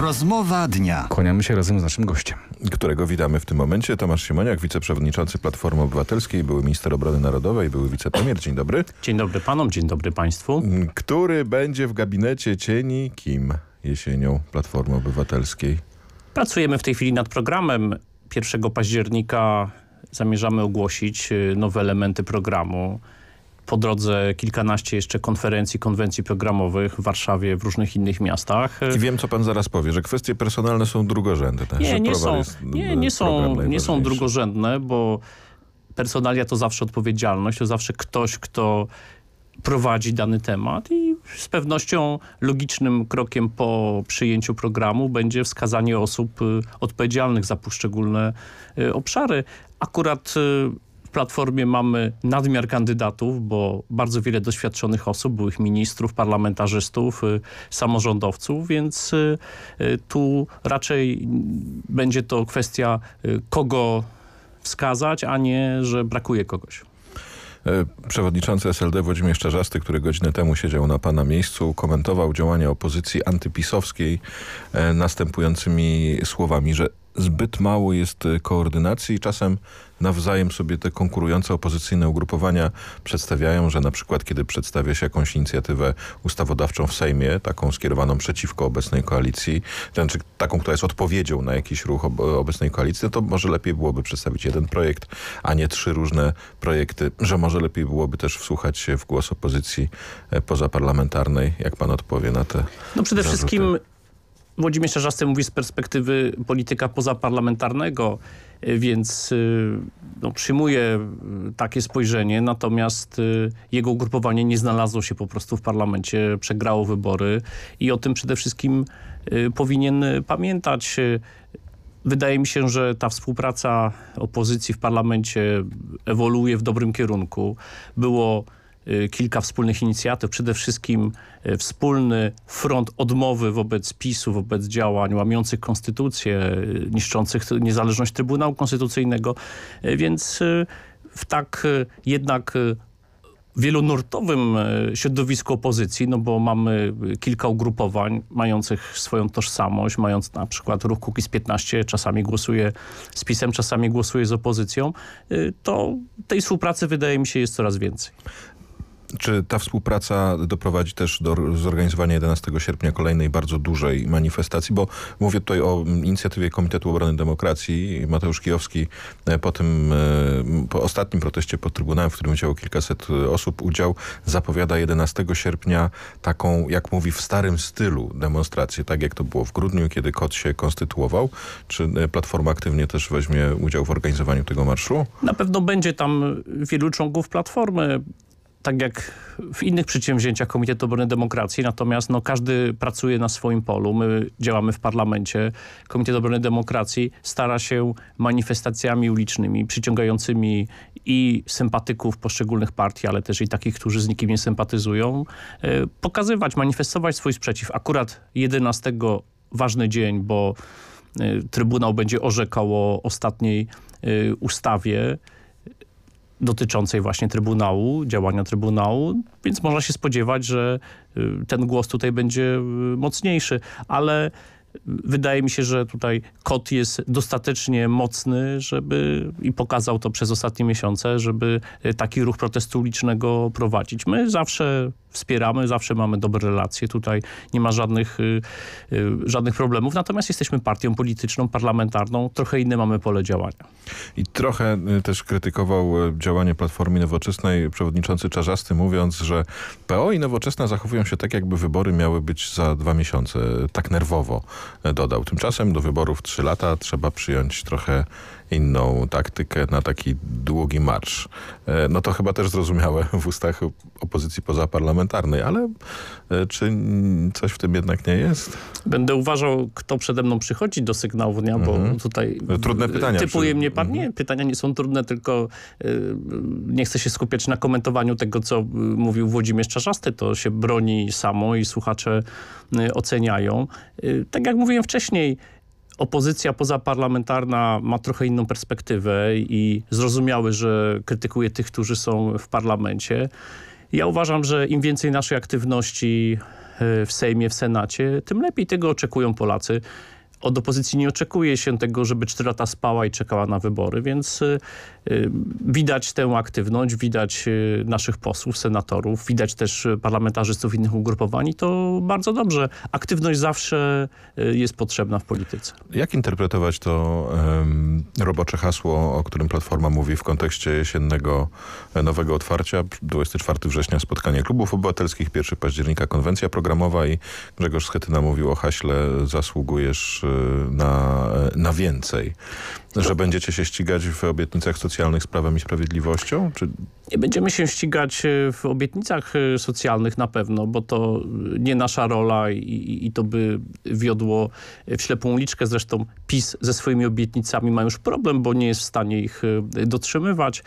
Rozmowa dnia. Kłaniamy się razem z naszym gościem. Którego witamy w tym momencie. Tomasz Siemoniak, wiceprzewodniczący Platformy Obywatelskiej, były minister obrony narodowej, były wicepremier. Dzień dobry. Dzień dobry panom, dzień dobry państwu. Który będzie w gabinecie cieni kim jesienią Platformy Obywatelskiej? Pracujemy w tej chwili nad programem. 1 października zamierzamy ogłosić y, nowe elementy programu po drodze kilkanaście jeszcze konferencji, konwencji programowych w Warszawie, w różnych innych miastach. I wiem, co pan zaraz powie, że kwestie personalne są drugorzędne. Nie, nie są, nie, e, nie, są, nie są drugorzędne, bo personalia to zawsze odpowiedzialność, to zawsze ktoś, kto prowadzi dany temat i z pewnością logicznym krokiem po przyjęciu programu będzie wskazanie osób e, odpowiedzialnych za poszczególne e, obszary. Akurat w Platformie mamy nadmiar kandydatów, bo bardzo wiele doświadczonych osób, byłych ministrów, parlamentarzystów, y, samorządowców, więc y, y, tu raczej będzie to kwestia kogo wskazać, a nie, że brakuje kogoś. E, przewodniczący SLD Włodzimierz Czarzasty, który godzinę temu siedział na pana miejscu, komentował działania opozycji antypisowskiej e, następującymi słowami, że zbyt mało jest e, koordynacji i czasem nawzajem sobie te konkurujące opozycyjne ugrupowania przedstawiają, że na przykład kiedy przedstawia się jakąś inicjatywę ustawodawczą w Sejmie, taką skierowaną przeciwko obecnej koalicji, znaczy taką, która jest odpowiedzią na jakiś ruch obecnej koalicji, no to może lepiej byłoby przedstawić jeden projekt, a nie trzy różne projekty, że może lepiej byłoby też wsłuchać się w głos opozycji e, pozaparlamentarnej. Jak pan odpowie na te No przede zarzuty? wszystkim Włodzimierz Czarzasty mówi z perspektywy polityka pozaparlamentarnego, e, więc e, no, przyjmuje takie spojrzenie, natomiast e, jego ugrupowanie nie znalazło się po prostu w parlamencie, przegrało wybory i o tym przede wszystkim powinien pamiętać. Wydaje mi się, że ta współpraca opozycji w parlamencie ewoluuje w dobrym kierunku. Było Y, kilka wspólnych inicjatyw, przede wszystkim y, wspólny front odmowy wobec PiSu, wobec działań łamiących konstytucję, y, niszczących niezależność Trybunału Konstytucyjnego, więc w tak jednak wielonurtowym środowisku opozycji, no bo mamy kilka ugrupowań mających swoją tożsamość, mając na przykład ruch z 15, czasami głosuje z PiSem, czasami głosuje z opozycją, to tej współpracy wydaje mi się jest coraz więcej. Czy ta współpraca doprowadzi też do zorganizowania 11 sierpnia kolejnej bardzo dużej manifestacji? Bo mówię tutaj o inicjatywie Komitetu Obrony Demokracji. Mateusz Kijowski e, po tym e, po ostatnim proteście pod Trybunałem, w którym wzięło kilkaset e, osób udział, zapowiada 11 sierpnia taką, jak mówi, w starym stylu demonstrację, tak jak to było w grudniu, kiedy KOT się konstytuował. Czy Platforma aktywnie też weźmie udział w organizowaniu tego marszu? Na pewno będzie tam wielu członków Platformy tak jak w innych przedsięwzięciach Komitetu Obrony Demokracji, natomiast no, każdy pracuje na swoim polu. My działamy w parlamencie. Komitet Obrony Demokracji stara się manifestacjami ulicznymi przyciągającymi i sympatyków poszczególnych partii, ale też i takich, którzy z nikim nie sympatyzują, e, pokazywać, manifestować swój sprzeciw. Akurat 11 ważny dzień, bo e, Trybunał będzie orzekał o ostatniej e, ustawie, dotyczącej właśnie Trybunału, działania Trybunału, więc można się spodziewać, że y, ten głos tutaj będzie y, mocniejszy, ale Wydaje mi się, że tutaj kot jest dostatecznie mocny, żeby i pokazał to przez ostatnie miesiące, żeby e, taki ruch protestu ulicznego prowadzić. My zawsze wspieramy, zawsze mamy dobre relacje, tutaj nie ma żadnych, e, e, żadnych problemów, natomiast jesteśmy partią polityczną, parlamentarną, trochę inne mamy pole działania. I trochę też krytykował działanie Platformy Nowoczesnej przewodniczący Czarzasty, mówiąc, że PO i Nowoczesna zachowują się tak, jakby wybory miały być za dwa miesiące, tak nerwowo dodał. Tymczasem do wyborów 3 lata trzeba przyjąć trochę inną taktykę na taki długi marsz. E, no to chyba też zrozumiałe w ustach opozycji pozaparlamentarnej, ale e, czy coś w tym jednak nie jest? Będę uważał, kto przede mną przychodzi do sygnału dnia, bo mhm. tutaj trudne pytania, typuje mnie pan. Nie, mhm. pytania nie są trudne, tylko e, nie chcę się skupiać na komentowaniu tego, co mówił Włodzimierz Czarzasty. To się broni samo i słuchacze oceniają. Tak jak mówiłem wcześniej, opozycja pozaparlamentarna ma trochę inną perspektywę i zrozumiały, że krytykuje tych, którzy są w parlamencie. Ja uważam, że im więcej naszej aktywności e, w Sejmie, w Senacie, tym lepiej tego oczekują Polacy od opozycji nie oczekuje się tego, żeby 4 lata spała i czekała na wybory, więc y, y, widać tę aktywność, widać y, naszych posłów, senatorów, widać też parlamentarzystów innych ugrupowań i to bardzo dobrze. Aktywność zawsze jest potrzebna w polityce. Jak interpretować to um, robocze hasło, o którym Platforma mówi w kontekście jesiennego e, nowego otwarcia? 24 września spotkanie klubów obywatelskich, 1 października konwencja programowa i Grzegorz Schetyna mówił o haśle zasługujesz Y, na, na więcej. Że będziecie się ścigać w obietnicach socjalnych z Prawem i Sprawiedliwością? Czy... Nie będziemy się ścigać e, w obietnicach e, socjalnych na pewno, bo to nie nasza rola i, i to by wiodło e, w ślepą uliczkę. Zresztą PiS ze swoimi obietnicami ma już problem, bo nie jest w stanie ich dotrzymywać.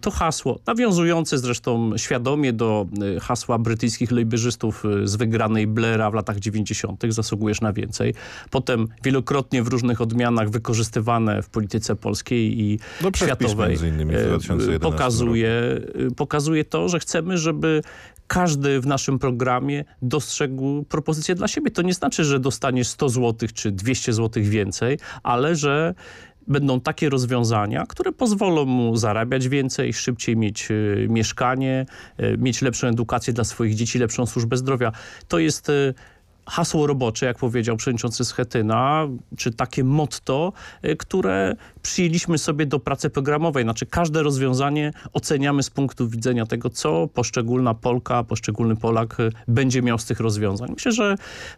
To hasło, nawiązujące zresztą świadomie do hasła brytyjskich lejberzystów z wygranej Blaira w latach 90. zasługujesz na więcej. Potem wielokrotnie w różnych odmianach wykorzystywane w polityce polskiej i no, światowej e, pokazuje, e, pokazuje to, że chcemy, żeby każdy w naszym programie dostrzegł propozycję dla siebie. To nie znaczy, że dostaniesz 100 zł czy 200 zł więcej, ale że będą takie rozwiązania, które pozwolą mu zarabiać więcej, szybciej mieć e, mieszkanie, mieć lepszą edukację dla swoich dzieci, lepszą służbę zdrowia. To jest hasło robocze, jak powiedział przewodniczący Schetyna, czy takie motto, y, które przyjęliśmy sobie do pracy programowej. Znaczy każde rozwiązanie oceniamy z punktu widzenia tego, co poszczególna Polka, poszczególny Polak y, będzie miał z tych rozwiązań. Myślę, że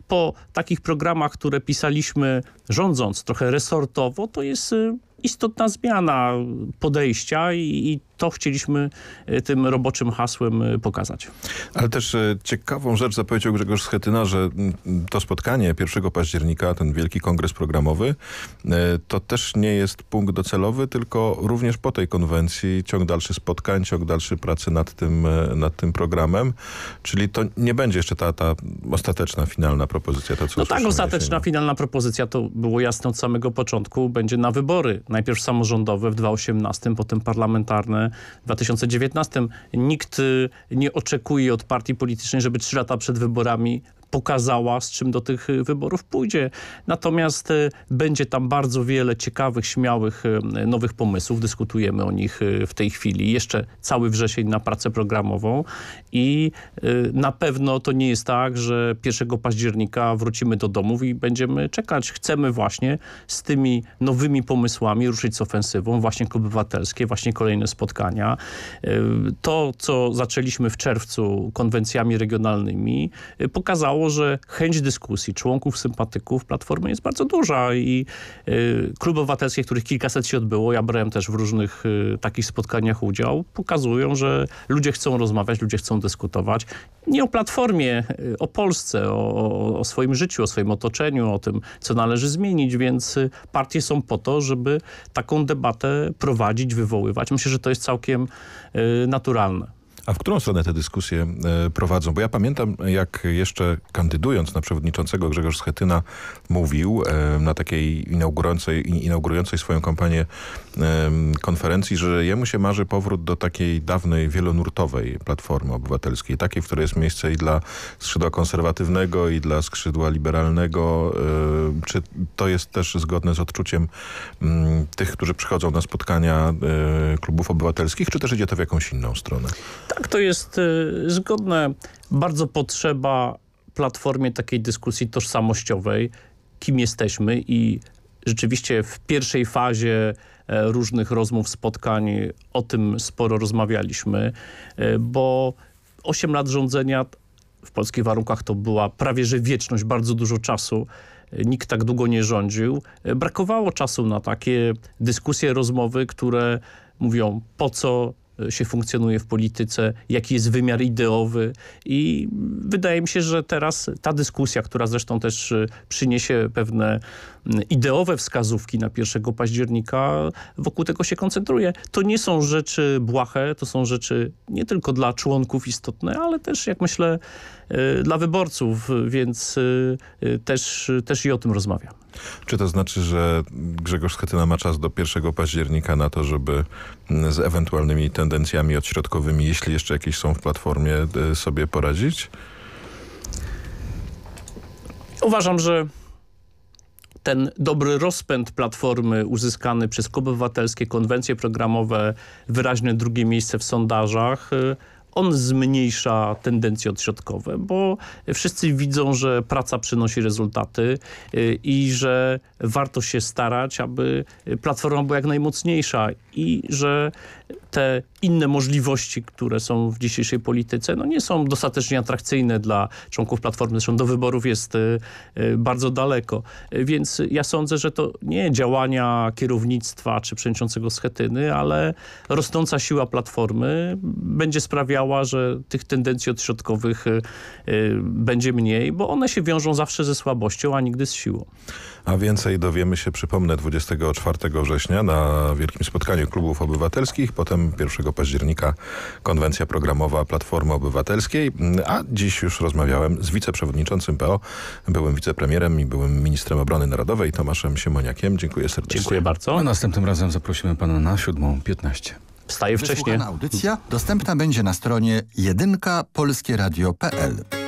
po takich programach, które pisaliśmy rządząc trochę resortowo, to jest y, istotna zmiana podejścia i, i to chcieliśmy e, tym roboczym hasłem e, pokazać. Ale też e, ciekawą rzecz zapowiedział Grzegorz Schetyna, że to spotkanie 1 października, ten wielki kongres programowy, to też nie jest punkt docelowy, tylko również po tej konwencji ciąg dalszy spotkań, ciąg dalszy pracy nad tym, nad tym programem. Czyli to nie będzie jeszcze ta, ta ostateczna, finalna propozycja. To, co no tak, ostateczna, finalna propozycja to było jasne od samego początku. Będzie na wybory. Najpierw samorządowe w 2018, potem parlamentarne 2019. Nikt y, nie oczekuje od partii politycznej, żeby trzy lata przed wyborami pokazała, z czym do tych y, wyborów pójdzie. Natomiast y, będzie tam bardzo wiele ciekawych, śmiałych, y, nowych pomysłów. Dyskutujemy o nich w tej chwili. Jeszcze cały wrzesień na pracę programową i na pewno to nie jest tak, że 1 października wrócimy do domów i będziemy czekać. Chcemy właśnie z tymi nowymi pomysłami ruszyć z ofensywą, właśnie obywatelskie, właśnie kolejne spotkania. To, co zaczęliśmy w czerwcu konwencjami regionalnymi, pokazało, że chęć dyskusji członków, sympatyków Platformy jest bardzo duża i y, kluby obywatelskie, których kilkaset się odbyło, ja brałem też w różnych y, takich spotkaniach udział, pokazują, że ludzie chcą rozmawiać, ludzie chcą dyskutować. Nie o Platformie, y, o Polsce, o, o, o, swoim życiu, o swoim otoczeniu, o tym, co należy zmienić, więc y, partie są po to, żeby taką debatę prowadzić, wywoływać. Myślę, że to jest całkiem y, naturalne. A w którą stronę te dyskusje e, prowadzą? Bo ja pamiętam, jak jeszcze kandydując na przewodniczącego Grzegorz Schetyna mówił e, na takiej inaugurującej, inaugurującej swoją kampanię e, konferencji, że jemu się marzy powrót do takiej dawnej, wielonurtowej Platformy Obywatelskiej. Takiej, w której jest miejsce i dla skrzydła konserwatywnego, i dla skrzydła liberalnego. Czy to jest też zgodne z odczuciem mm, tych, którzy przychodzą na spotkania klubów obywatelskich, czy też idzie to w jakąś inną stronę? Tak, to jest y, zgodne. Bardzo potrzeba platformie takiej dyskusji tożsamościowej, kim jesteśmy i rzeczywiście w pierwszej fazie e, różnych rozmów, spotkań o tym sporo rozmawialiśmy, e, bo 8 lat rządzenia w polskich warunkach to była prawie że wieczność, bardzo dużo czasu. E, nikt tak długo nie rządził. Brakowało czasu na takie dyskusje, rozmowy, które mówią po co się funkcjonuje w polityce, jaki jest wymiar ideowy i wydaje mi się, że teraz ta dyskusja, która zresztą też y, przyniesie pewne mm, ideowe wskazówki na 1 października, wokół tego się koncentruje. To nie są rzeczy błahe, to są rzeczy nie tylko dla członków istotne, ale też jak myślę y, dla wyborców, więc y, też, też i o tym rozmawiam. Czy to znaczy, że Grzegorz Schetyna ma czas do 1 października na to, żeby mm, z ewentualnymi ten tendencjami odśrodkowymi, jeśli jeszcze jakieś są w Platformie, e, sobie poradzić? Uważam, że ten dobry rozpęd Platformy uzyskany przez Kuby Obywatelskie, konwencje programowe, wyraźne drugie miejsce w sondażach, e, on zmniejsza tendencje odśrodkowe, bo wszyscy widzą, że praca przynosi rezultaty e, i że warto się starać, aby Platforma była jak najmocniejsza i że te inne możliwości, które są w dzisiejszej polityce, no nie są dostatecznie atrakcyjne dla członków Platformy. Zresztą do wyborów jest y, y, bardzo daleko. Y, więc ja sądzę, że to nie działania kierownictwa czy przewodniczącego Schetyny, ale rosnąca siła Platformy będzie sprawiała, że tych tendencji odśrodkowych będzie mniej, bo one się wiążą zawsze ze słabością, a nigdy z siłą. A więcej dowiemy się, przypomnę, 24 września na wielkim spotkaniu klubów obywatelskich potem 1 października konwencja programowa Platformy Obywatelskiej, a dziś już rozmawiałem z wiceprzewodniczącym PO, byłym wicepremierem i byłym ministrem obrony narodowej Tomaszem Siemoniakiem. Dziękuję serdecznie. Dziękuję bardzo. A następnym razem zaprosimy pana na 7.15. Wstaje wcześniej. Wysłuchana audycja dostępna będzie na stronie jedynka.polskieradio.pl.